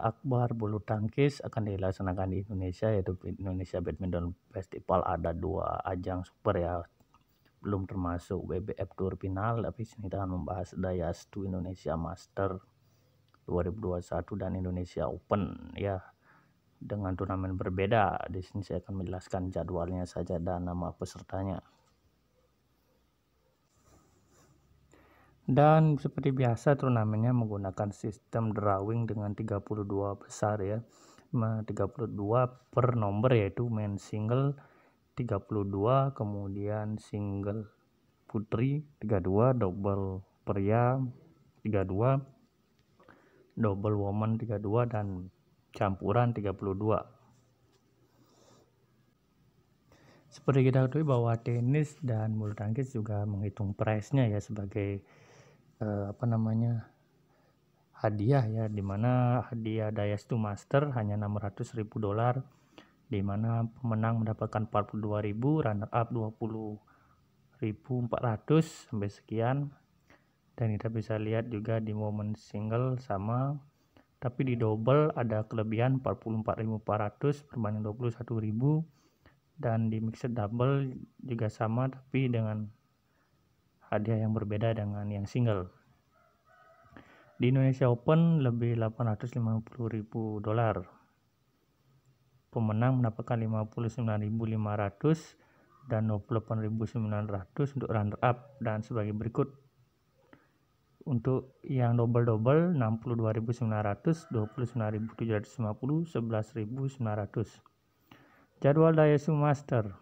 Akbar bulu tangkis akan dilaksanakan di Indonesia yaitu Indonesia Badminton Festival ada dua ajang super ya belum termasuk WBF Tour final tapi sini kita akan membahas daya stu Indonesia Master 2021 dan Indonesia Open ya dengan turnamen berbeda di sini saya akan menjelaskan jadwalnya saja dan nama pesertanya dan seperti biasa turnamennya menggunakan sistem drawing dengan 32 besar ya 32 per nomor yaitu main single 32 kemudian single putri 32 double pria 32 double woman 32 dan campuran 32 seperti kita ketahui bahwa tenis dan bulu tangkis juga menghitung price-nya ya sebagai eh, apa namanya hadiah ya dimana hadiah Dias to Master hanya 600 ribu dolar dimana pemenang mendapatkan 42 ribu runner up 20 ribu 400 sampai sekian dan kita bisa lihat juga di momen single sama tapi di double ada kelebihan 44.400 berbanding 21.000 dan di mixed double juga sama tapi dengan hadiah yang berbeda dengan yang single. Di Indonesia Open lebih 850.000 dolar. Pemenang mendapatkan 59.500 dan 28.900 untuk runner up dan sebagai berikut. Untuk yang double-double 62.900, 29.750, 11.900. Jadwal Daya Master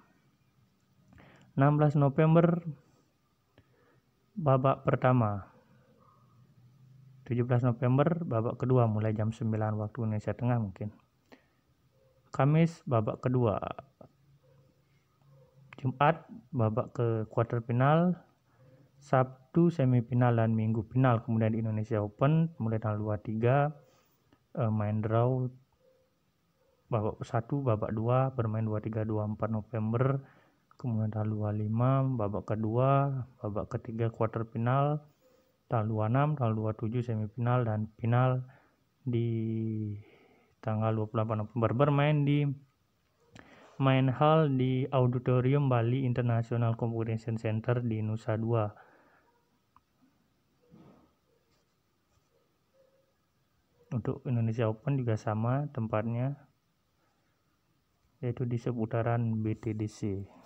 16 November babak pertama 17 November babak kedua mulai jam 9 waktu Indonesia Tengah mungkin Kamis babak kedua Jumat babak ke quarter final Sabtu semifinal dan Minggu final kemudian di Indonesia Open mulai tanggal 23 eh, main draw babak 1 babak 2 bermain 23 24 November kemudian tahun 25 babak kedua babak ketiga quarter final tahun 26 tahun 27 semifinal dan final di tanggal 28 November bermain di main hall di Auditorium Bali International Convention Center di Nusa Dua. Untuk Indonesia Open juga sama tempatnya yaitu di seputaran BTDC.